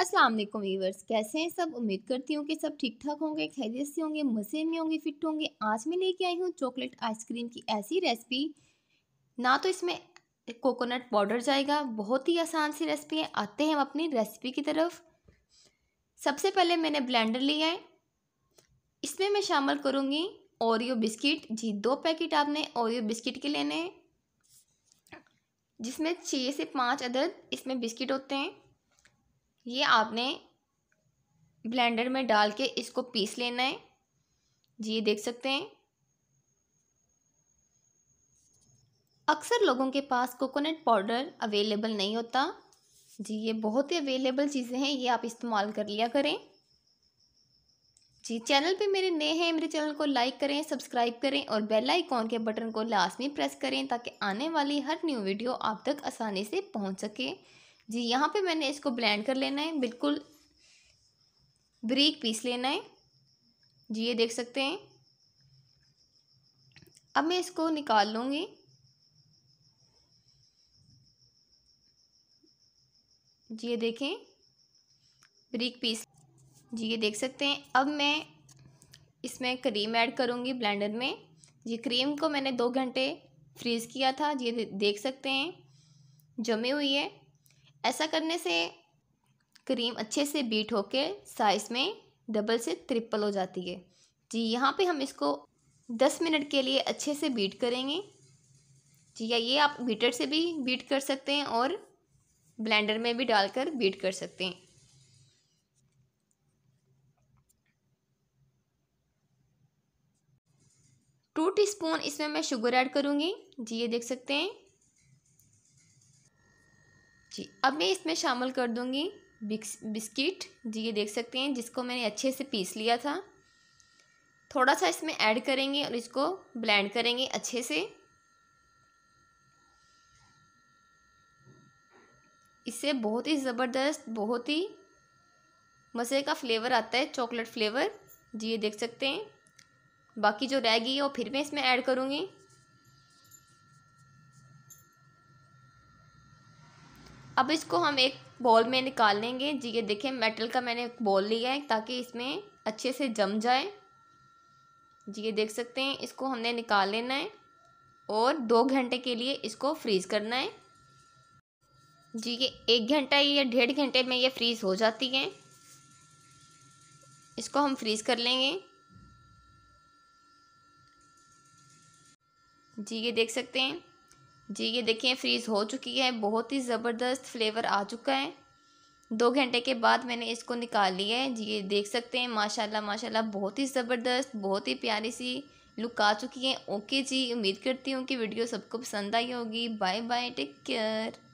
अस्सलाम वालेकुम वीवर्स कैसे हैं सब उम्मीद करती हूँ कि सब ठीक ठाक होंगे खैरियत से होंगे मज़े में होंगे फिट होंगे आज मैं लेके आई हूँ चॉकलेट आइसक्रीम की ऐसी रेसिपी ना तो इसमें कोकोनट पाउडर जाएगा बहुत ही आसान सी रेसिपी है आते हैं हम अपनी रेसिपी की तरफ सबसे पहले मैंने ब्लेंडर लिया है इसमें मैं शामिल करूँगी ओरियो बिस्किट जी दो पैकेट आपने ओरियो बिस्किट के लेने हैं जिसमें छः से पाँच अदद इसमें बिस्किट होते हैं ये आपने ब्लेंडर में डाल के इसको पीस लेना है जी ये देख सकते हैं अक्सर लोगों के पास कोकोनट पाउडर अवेलेबल नहीं होता जी ये बहुत ही अवेलेबल चीज़ें हैं ये आप इस्तेमाल कर लिया करें जी चैनल पे मेरे नए हैं मेरे चैनल को लाइक करें सब्सक्राइब करें और बेल आइकॉन के बटन को लाजमी प्रेस करें ताकि आने वाली हर न्यू वीडियो आप तक आसानी से पहुंच सके जी यहाँ पे मैंने इसको ब्लेंड कर लेना है बिल्कुल ब्रीक पीस लेना है जी ये देख सकते हैं अब मैं इसको निकाल लूँगी जी ये देखें ब्रिक पीस जी ये देख सकते हैं अब मैं इसमें क्रीम ऐड करूँगी ब्लेंडर में जी क्रीम को मैंने दो घंटे फ्रीज़ किया था जी देख सकते हैं जमी हुई है ऐसा करने से क्रीम अच्छे से बीट होकर साइज़ में डबल से ट्रिपल हो जाती है जी यहाँ पे हम इसको दस मिनट के लिए अच्छे से बीट करेंगे जी या ये आप बीटर से भी बीट कर सकते हैं और ब्लेंडर में भी डालकर बीट कर सकते हैं टू टीस्पून इसमें मैं शुगर ऐड करूँगी जी ये देख सकते हैं जी अब मैं इसमें शामिल कर दूँगी बिस्किट जी ये देख सकते हैं जिसको मैंने अच्छे से पीस लिया था थोड़ा सा इसमें ऐड करेंगे और इसको ब्लेंड करेंगे अच्छे से इससे बहुत ही ज़बरदस्त बहुत ही मज़े का फ्लेवर आता है चॉकलेट फ्लेवर जी ये देख सकते हैं बाकी जो रह गई है वो फिर मैं इसमें ऐड करूँगी अब इसको हम एक बॉल में निकाल लेंगे जी ये देखें मेटल का मैंने एक बॉल लिया है ताकि इसमें अच्छे से जम जाए जी ये देख सकते हैं इसको हमने निकाल लेना है और दो घंटे के लिए इसको फ्रीज़ करना है जी ये एक घंटा या डेढ़ घंटे में ये फ्रीज़ हो जाती है इसको हम फ्रीज़ कर लेंगे जी ये देख सकते हैं जी ये देखिए फ्रीज़ हो चुकी है बहुत ही ज़बरदस्त फ्लेवर आ चुका है दो घंटे के बाद मैंने इसको निकाल लिया है जी ये देख सकते हैं माशाल्लाह माशाल्लाह बहुत ही ज़बरदस्त बहुत ही प्यारी सी लुक आ चुकी है ओके जी उम्मीद करती हूँ कि वीडियो सबको पसंद आई होगी बाय बाय टेक केयर